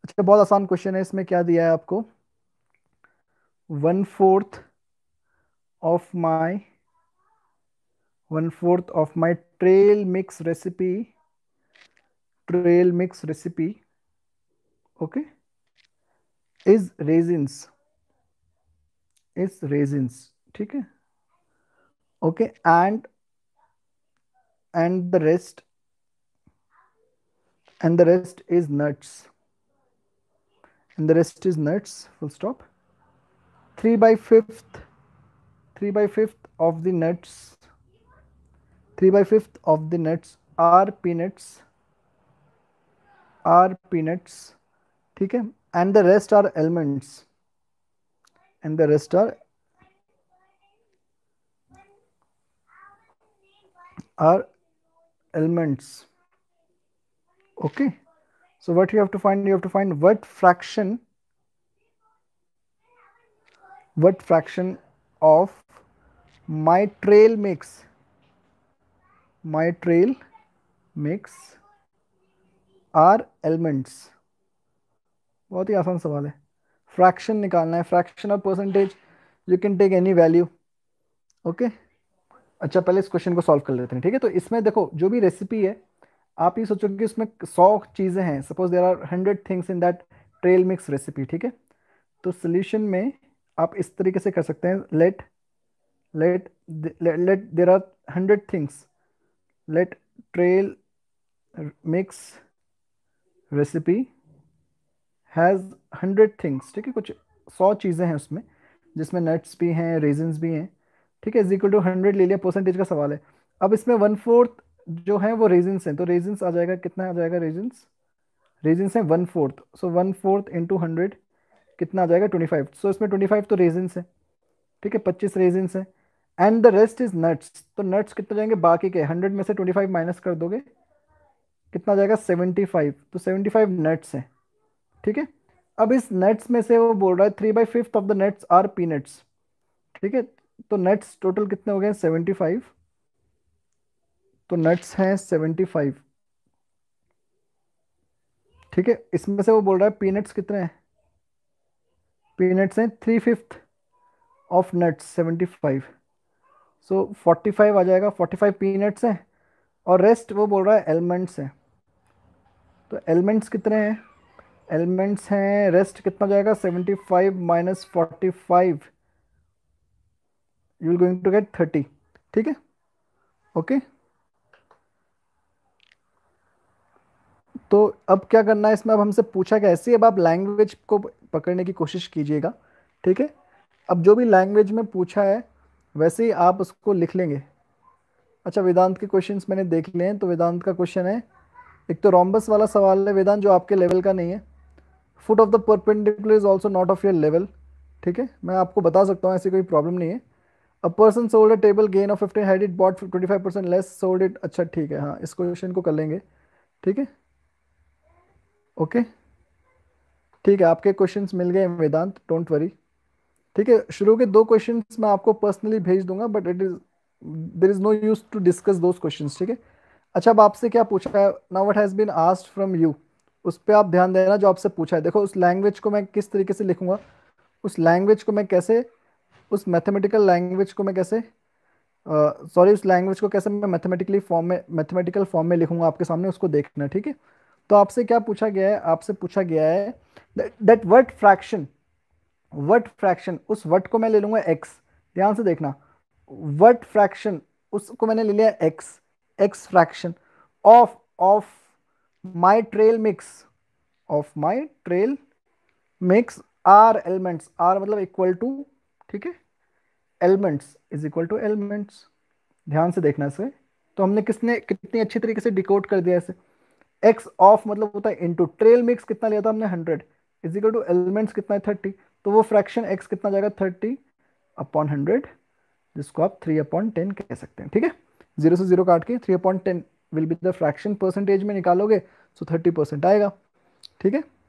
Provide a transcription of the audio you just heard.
अच्छा बहुत आसान क्वेश्चन है इसमें क्या दिया है आपको one fourth of my one fourth of my trail mix recipe trail mix recipe okay is raisins is raisins ठीक है okay and and the rest and the rest is nuts and the rest is nuts full stop 3 by 5th 3 by 5th of the nuts 3 by 5th of the nuts are peanuts are peanuts okay? and the rest are almonds and the rest are are elements okay so what you have to find you have to find what fraction what fraction of my trail mix my trail mix are elements बहुत ही आसान सवाल है fraction निकालना है fraction और percentage you can take any value okay अच्छा पहले इस क्वेश्चन को सॉल्व कर लेते हैं ठीक है तो इसमें देखो जो भी रेसिपी है आप ये सोचो कि उसमें सौ चीज़ें हैं suppose there are hundred things in that trail mix recipe ठीक है तो सोल्यूशन में आप इस तरीके से कर सकते हैं let let let there are hundred things let trail mix recipe has hundred things ठीक है कुछ सौ चीज़ें हैं उसमें जिसमें नट्स भी हैं रेजन्स भी हैं ठीक है इज इक्वल टू हंड्रेड ले लिया परसेंटेज का सवाल है अब इसमें वन फोर्थ जो है वो रीजन्स हैं तो रीजन्स आ जाएगा कितना आ जाएगा रीजन्स रीजन्स है one fourth so one fourth into hundred कितना आ जाएगा ट्वेंटी फाइव सो इसमें ट्वेंटी फाइव तो रीजन्स है ठीक है पच्चीस रीजन्स है and the rest is nuts तो नट्स कितने जाएंगे बाकी के हंड्रेड में से ट्वेंटी फाइव माइनस कर दोगे कितना आ जाएगा सेवेंटी फाइव तो सेवेंटी फाइव नट्स हैं ठीक है अब इस नट्स में से वो बोल रहा है three by fifth of the nuts are peanuts ठीक है तो नेट्स टोटल कितने हो गए सेवेंटी फाइव तो नट्स हैं सेवेंटी फाइव ठीक है इसमें से वो बोल रहा है पीनट्स कितने हैं पीनट्स हैं three fifth of nuts seventy five so forty five आ जाएगा फोर्टी फाइव पीनट्स हैं और रेस्ट वो बोल रहा है एलमेंट्स हैं तो एलिमेंट्स कितने हैं एलिमेंट्स हैं रेस्ट कितना जाएगा seventy five minus forty five you will going to get thirty ठीक है ओके तो अब क्या करना है इसमें अब हमसे पूछा गया ऐसे अब आप लैंग्वेज को पकड़ने की कोशिश कीजिएगा ठीक है अब जो भी लैंग्वेज में पूछा है वैसे ही आप उसको लिख लेंगे अच्छा वेदांत के क्वेश्चन मैंने देख लिए हैं तो वेदांत का क्वेश्चन है एक तो रॉम्बस वाला सवाल है वेदांत जो आपके लेवल का नहीं है foot of the perpendicular is also not of your level ठीक है मैं आपको बता सकता हूँ ऐसी कोई प्रॉब्लम नहीं है a person sold a table gain of fifteen had it bought twenty five percent less sold it अच्छा ठीक है हाँ इस क्वेश्चन को कर लेंगे ठीक है ओके ठीक है आपके क्वेश्चंस मिल गए वेदांत डोंट वरी ठीक है शुरू के दो क्वेश्चंस मैं आपको पर्सनली भेज दूंगा but it is there is no use to discuss those question ठीक है अच्छा अब आपसे क्या पूछा है ना what has been asked from you उस पर आप ध्यान देना जो आपसे पूछा है देखो उस लैंग्वेज को मैं किस तरीके से लिखूंगा उस लैंग्वेज को मैं कैसे उस मैथमेटिकल लैंग्वेज को मैं कैसे सॉरी uh, उस लैंग्वेज को कैसे मैं मैथमेटिकली फॉर्म में मैथमेटिकल फॉर्म में लिखूंगा आपके सामने उसको देखना ठीक है तो आपसे क्या पूछा गया है आपसे पूछा गया है that what fraction what fraction उस वर्ट को मैं ले लूंगा एक्स ध्यान से देखना वर्ट फ्रैक्शन उसको मैंने ले लिया X X fraction of of my trail mix of my trail mix are elements are मतलब इक्वल टू ठीक है elements is equal to elements ध्यान से देखना इसे तो हमने किसने कितनी अच्छी तरीके से डिकोड कर दिया इसे एक्स ऑफ मतलब होता है इंटू ट्रेल मिक्स कितना लिया था हमने hundred is equal to elements कितना है थर्टी तो वो फ्रैक्शन एक्स कितना जाएगा थर्टी अपॉन हंड्रेड जिसको आप थ्री अपॉन टेन कह सकते हैं ठीक है जीरो से जीरो काट के three upon ten will be the fraction percentage में निकालोगे सो थर्टी परसेंट आएगा ठीक है